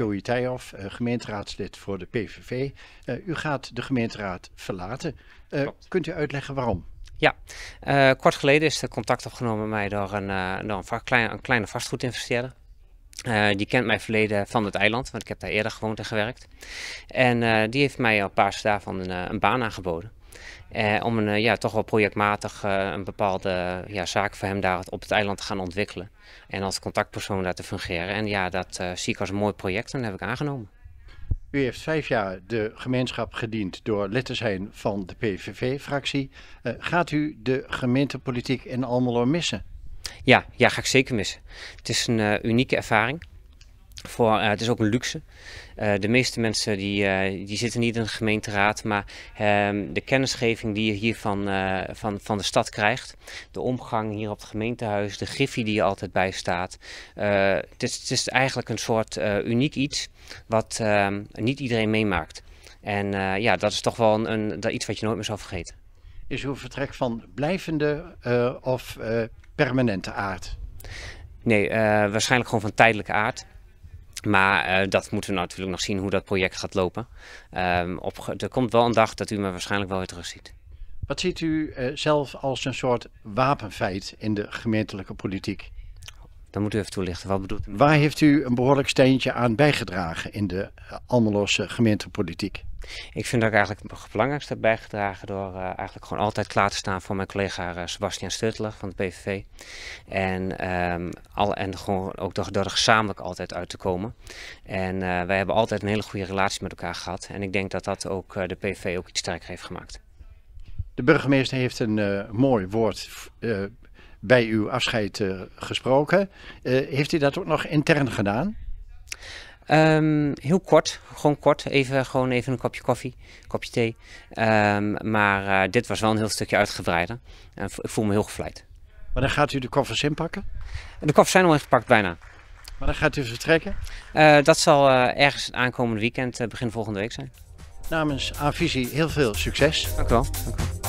Joey Tijhoff, eh, gemeenteraadslid voor de PVV. Eh, u gaat de gemeenteraad verlaten. Eh, kunt u uitleggen waarom? Ja, kort geleden is er contact opgenomen met mij door een, door een, klein, een kleine vastgoedinvesteerder. Uh, die kent mijn verleden van het eiland, want ik heb daar eerder gewoond en gewerkt. En die heeft mij op basis daarvan een, een baan aangeboden. Eh, om een, eh, ja, toch wel projectmatig eh, een bepaalde ja, zaak voor hem daar op het eiland te gaan ontwikkelen. En als contactpersoon daar te fungeren. En ja, dat eh, zie ik als een mooi project en dat heb ik aangenomen. U heeft vijf jaar de gemeenschap gediend door lid te zijn van de PVV-fractie. gaat u de gemeentepolitiek in Almelo missen? Ja, ja, ga ik zeker missen. Het is een unieke ervaring. Voor, eh, het is ook een luxe. Eh, de meeste mensen die, eh, die zitten niet in de gemeenteraad, maar ehm, de kennisgeving die je hier van, van, van de stad krijgt, de omgang hier op het gemeentehuis, de griffie die je altijd bij staat. het, is, het is eigenlijk een soort uniek iets wat ehm, niet iedereen meemaakt. En ja, dat is toch wel een, een, iets wat je nooit meer zal vergeten. Is uw vertrek van blijvende of permanente aard? Nee, waarschijnlijk gewoon van tijdelijke aard. Maar eh, dat moeten we natuurlijk nog zien hoe dat project gaat lopen. Ehm, op, er komt wel een dag dat u me waarschijnlijk wel weer terugziet. Wat ziet u eh, zelf als een soort wapenfeit in de gemeentelijke politiek? Dan moet u even toelichten. Wat bedoelt Waar heeft u een behoorlijk steentje aan bijgedragen in de eh, Almeloze gemeentepolitiek? Ik vind dat ik eigenlijk het belangrijkste heb bijgedragen door eh, eigenlijk gewoon altijd klaar te staan voor mijn collega uh, Sebastian Stutteler van de PVV. En, ehm, al, en gewoon ook door, er gezamenlijk altijd uit te komen. En wij hebben altijd een hele goede relatie met elkaar gehad. En ik denk dat dat ook de PVV ook iets sterker heeft gemaakt. De burgemeester heeft een mooi woord bij uw afscheid eh, gesproken. Eh, heeft u dat ook nog intern gedaan? Ehm, heel kort, gewoon kort. Even, gewoon even een kopje koffie, kopje thee. Ehm, maar eh, dit was wel een heel stukje uitgebreider. En ik voel me heel gevleid. Maar dan gaat u de koffers inpakken? De koffers zijn al ingepakt, bijna. Maar dan gaat u vertrekken? dat zal ergens het aankomende weekend, begin volgende week zijn. Namens Avisie heel veel succes. Dank Dank u wel.